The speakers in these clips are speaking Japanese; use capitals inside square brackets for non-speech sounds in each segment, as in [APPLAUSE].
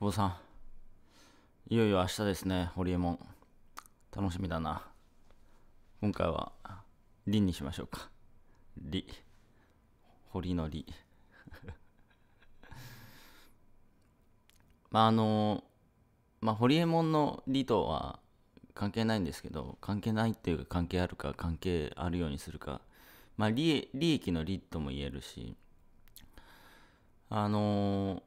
久保さん、いよいよ明日ですね、ホリエモン。楽しみだな。今回は、リンにしましょうか。リ。堀のリ。[LAUGHS] まあ、あの、まあ、ホリエモンのリとは関係ないんですけど、関係ないっていうか、関係あるか、関係あるようにするか、まあ、利利益の利とも言えるし、あの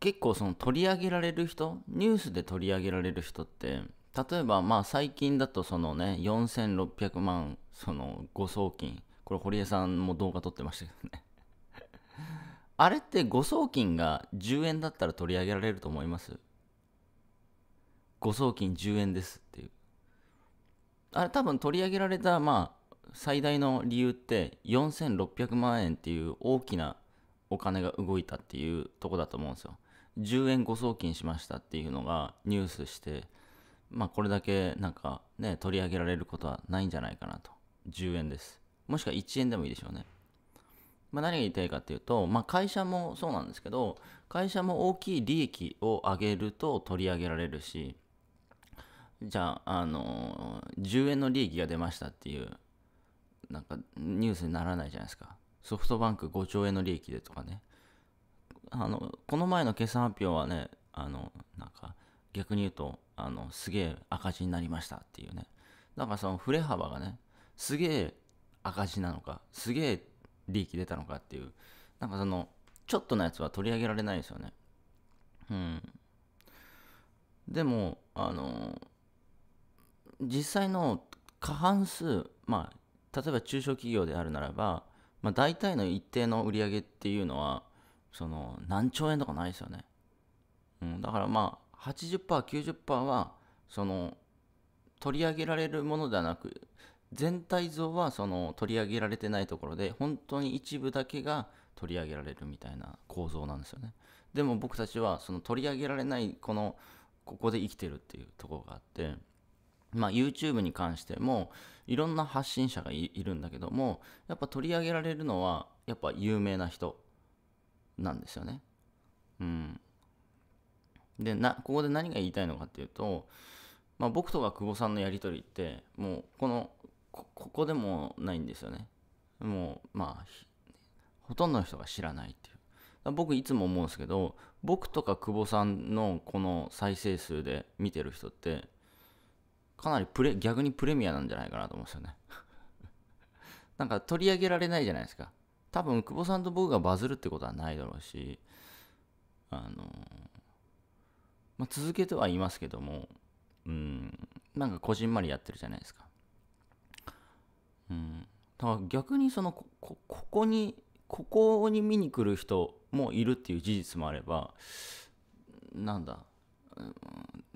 結構その取り上げられる人ニュースで取り上げられる人って例えばまあ最近だとそのね4600万その誤送金これ堀江さんも動画撮ってましたけどね [LAUGHS] あれって誤送金が10円だったら取り上げられると思います誤送金10円ですっていうあれ多分取り上げられたまあ最大の理由って4600万円っていう大きなお金が動いたっていうとこだと思うんですよ10円誤送金しましたっていうのがニュースして、まあこれだけなんかね、取り上げられることはないんじゃないかなと。10円です。もしくは1円でもいいでしょうね。まあ、何が言いたいかっていうと、まあ、会社もそうなんですけど、会社も大きい利益を上げると取り上げられるし、じゃあ、あのー、10円の利益が出ましたっていう、なんかニュースにならないじゃないですか。ソフトバンク5兆円の利益でとかね。あの、この前の決算発表はね、あの、なんか、逆に言うと、あの、すげえ赤字になりましたっていうね。なんかその振れ幅がね、すげえ赤字なのか、すげえ利益出たのかっていう、なんかその、ちょっとのやつは取り上げられないですよね。うん。でも、あの、実際の過半数、まあ、例えば中小企業であるならば、まあ、大体の一定の売り上げっていうのはその何兆円とかないですよね、うん、だからまあ 80%90% はその取り上げられるものではなく全体像はその取り上げられてないところで本当に一部だけが取り上げられるみたいな構造なんですよねでも僕たちはその取り上げられないこのここで生きてるっていうとこがあってまあ、YouTube に関してもいろんな発信者がいるんだけどもやっぱ取り上げられるのはやっぱ有名な人なんですよね。うん、でなここで何が言いたいのかっていうと、まあ、僕とか久保さんのやり取りってもうこのここでもないんですよね。もうまあほとんどの人が知らないっていう。僕いつも思うんですけど僕とか久保さんのこの再生数で見てる人ってかなりプレ逆にプレミアなんじゃないかなと思うんですよね。[LAUGHS] なんか取り上げられないじゃないですか。多分久保さんと僕がバズるってことはないだろうしあの、まあ、続けてはいますけどもうんなんかこじんまりやってるじゃないですかうんだから逆にそのこここにここに見に来る人もいるっていう事実もあればなんだ、うん、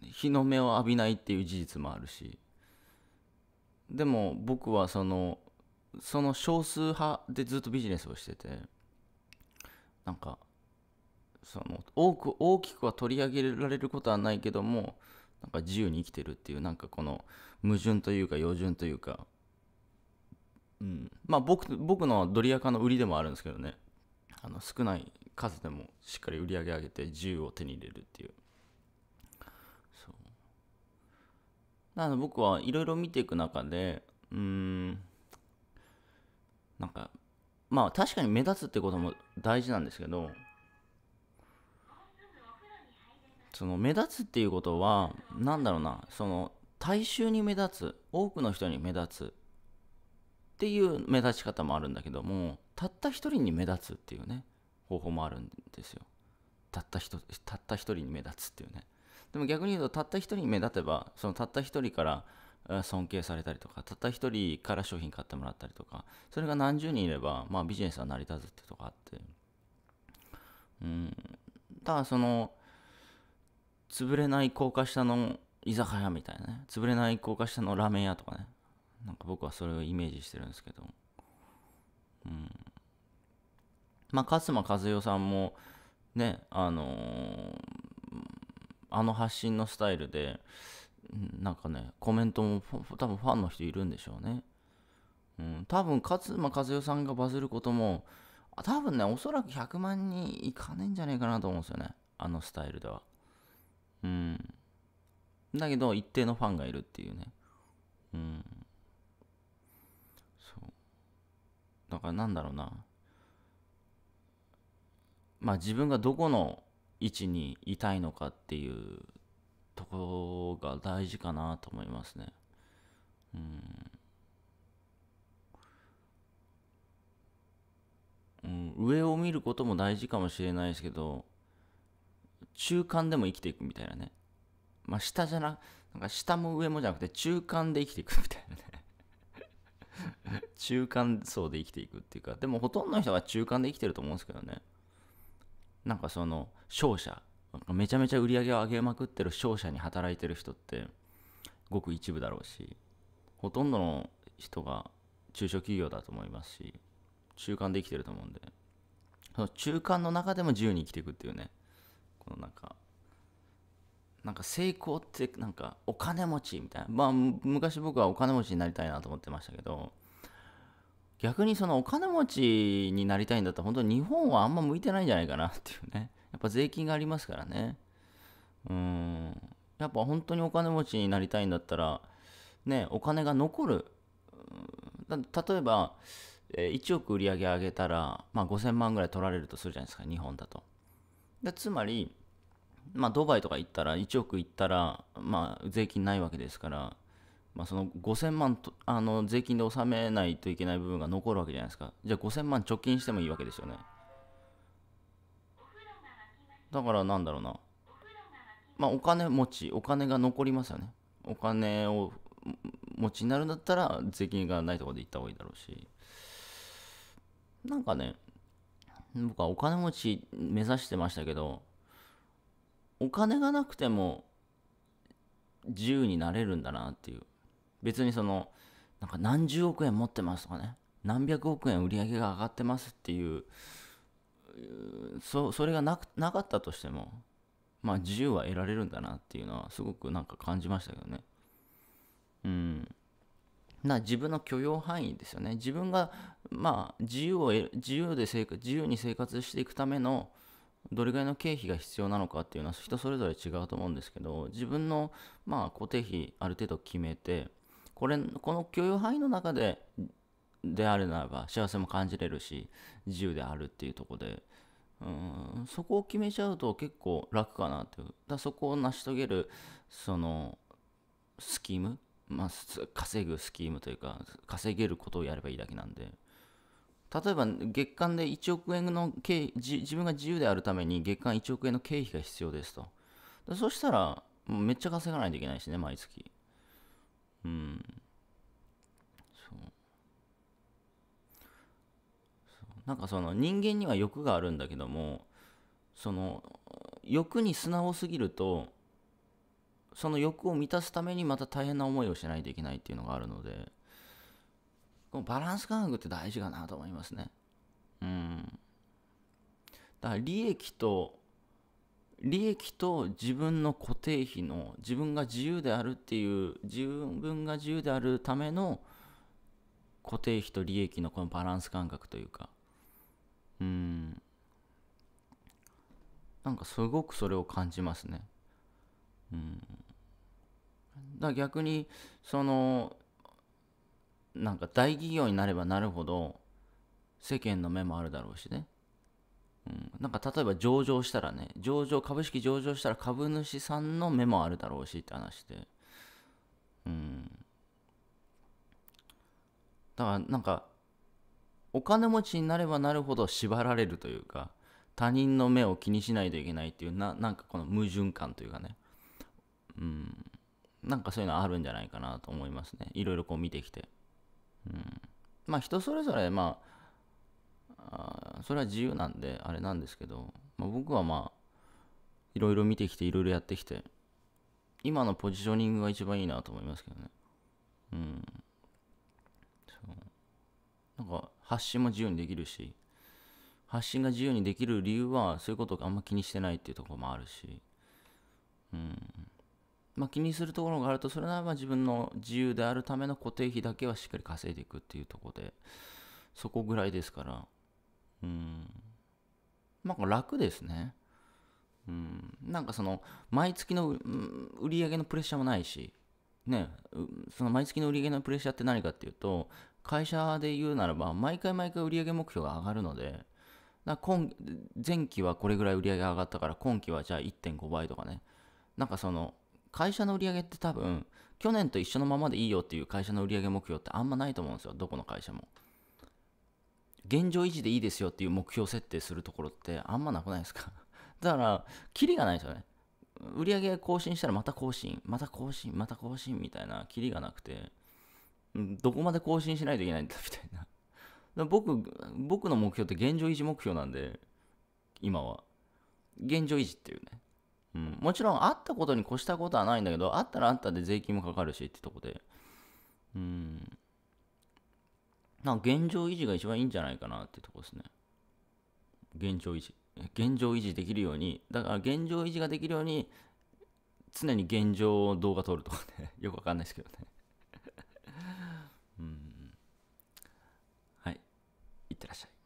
日の目を浴びないっていう事実もあるしでも僕はそのその少数派でずっとビジネスをしててなんかその多く大きくは取り上げられることはないけどもなんか自由に生きてるっていうなんかこの矛盾というか余盾というか、うん、まあ僕僕のドリア化の売りでもあるんですけどねあの少ない数でもしっかり売り上げ上げて自由を手に入れるっていうそうなので僕はいろいろ見ていく中でうんなんかまあ確かに目立つってことも大事なんですけどその目立つっていうことは何だろうなその大衆に目立つ多くの人に目立つっていう目立ち方もあるんだけどもたった一人に目立つっていうね方法もあるんですよたった一たった一人に目立つっていうねでも逆に言うとたった一人に目立てばそのたった一人から尊敬されたりとか、たった一人から商品買ってもらったりとか、それが何十人いれば、まあビジネスは成り立つってとこあって。うん。ただその、潰れない高架下の居酒屋みたいなね。潰れない高架下のラーメン屋とかね。なんか僕はそれをイメージしてるんですけど。うん。まあ、勝間和代さんも、ね、あのー、あの発信のスタイルで、なんかね、コメントも多分ファンの人いるんでしょうね。うん、多分勝間和代さんがバズることも、多分ね、おそらく100万人いかねえんじゃねえかなと思うんですよね。あのスタイルでは。うん。だけど、一定のファンがいるっていうね。うん。そう。だからなんだろうな。まあ自分がどこの位置にいたいのかっていうこが大事かなと思いますね。うん。上を見ることも大事かもしれないですけど、中間でも生きていくみたいなね。まあ、下じゃな、なんか下も上もじゃなくて中間で生きていくみたいなね [LAUGHS] 中間層で生きていくっていうか、でもほとんどの人が中間で生きてると思うんですけどね。なんかその、勝者、めちゃめちゃ売り上げを上げまくってる商社に働いてる人ってごく一部だろうしほとんどの人が中小企業だと思いますし中間で生きてると思うんでその中間の中でも自由に生きていくっていうねこのなんかなんか成功ってなんかお金持ちみたいなまあ昔僕はお金持ちになりたいなと思ってましたけど逆にそのお金持ちになりたいんだったら本当に日本はあんま向いてないんじゃないかなっていうねやっぱ税金がありますからね。うん。やっぱ本当にお金持ちになりたいんだったら、ね、お金が残る。例えば、1億売り上げ上げたら、まあ、5000万ぐらい取られるとするじゃないですか、日本だと。でつまり、まあ、ドバイとか行ったら、1億行ったら、まあ、税金ないわけですから、まあ、その5000万とあの税金で納めないといけない部分が残るわけじゃないですか。じゃあ5000万貯金してもいいわけですよね。だからなんだろうなまあお金持ちお金が残りますよねお金を持ちになるんだったら税金がないとこで行った方がいいだろうしなんかね僕はお金持ち目指してましたけどお金がなくても自由になれるんだなっていう別にそのなんか何十億円持ってますとかね何百億円売り上げが上がってますっていうそそれがななかったとしてもまあ自由は得られるんだなっていうのはすごくなんか感じましたけどねうんな自分の許容範囲ですよね自分がまあ自由を自由で生活自由に生活していくためのどれぐらいの経費が必要なのかっていうのは人それぞれ違うと思うんですけど自分のまあ固定費ある程度決めてこれこの許容範囲の中でであるならば幸せも感じれるし自由であるっていうとこでうんそこを決めちゃうと結構楽かなというだそこを成し遂げるそのスキーム、まあ、稼ぐスキームというか稼げることをやればいいだけなんで例えば月間で1億円の経費自分が自由であるために月間1億円の経費が必要ですとそしたらめっちゃ稼がないといけないしね毎月うんなんかその人間には欲があるんだけどもその欲に素直すぎるとその欲を満たすためにまた大変な思いをしないといけないっていうのがあるのでこのバランス感覚って大事かなと思いますねうんだから利益と利益と自分の固定費の自分が自由であるっていう自分が自由であるための固定費と利益のこのバランス感覚というかうんなんかすごくそれを感じますねうんだ逆にそのなんか大企業になればなるほど世間の目もあるだろうしね、うん、なんか例えば上場したらね上場株式上場したら株主さんの目もあるだろうしって話でうんだからなんかお金持ちになればなるほど縛られるというか他人の目を気にしないといけないっていうななんかこの矛盾感というかねうんなんかそういうのあるんじゃないかなと思いますねいろいろこう見てきて、うん、まあ人それぞれまあそれは自由なんであれなんですけど、まあ、僕はまあいろいろ見てきていろいろやってきて今のポジショニングが一番いいなと思いますけどねうんそうなんか発信も自由にできるし、発信が自由にできる理由は、そういうことをあんま気にしてないっていうところもあるし、うん。まあ、気にするところがあると、それならば自分の自由であるための固定費だけはしっかり稼いでいくっていうところで、そこぐらいですから、うん。まあ、楽ですね。うん、なんかその毎月の売り上げのプレッシャーもないし、ね、その毎月の売り上げのプレッシャーって何かっていうと会社で言うならば、毎回毎回売上目標が上がるので、だ今前期はこれぐらい売り上げ上がったから、今期はじゃあ1.5倍とかね。なんかその、会社の売り上げって多分、去年と一緒のままでいいよっていう会社の売り上げ目標ってあんまないと思うんですよ、どこの会社も。現状維持でいいですよっていう目標設定するところってあんまなくないですか [LAUGHS] だから、キリがないですよね。売り上げ更新したらまた更新、また更新、また更新みたいなキリがなくて、どこまで更新しないといけないんだみたいな。[LAUGHS] 僕、僕の目標って現状維持目標なんで、今は。現状維持っていうね。うん、もちろん、あったことに越したことはないんだけど、あったらあったで税金もかかるしってとこで。うん。なんか現状維持が一番いいんじゃないかなってとこですね。現状維持。現状維持できるように、だから現状維持ができるように、常に現状を動画撮るとかね、[LAUGHS] よくわかんないですけどね。Gracias.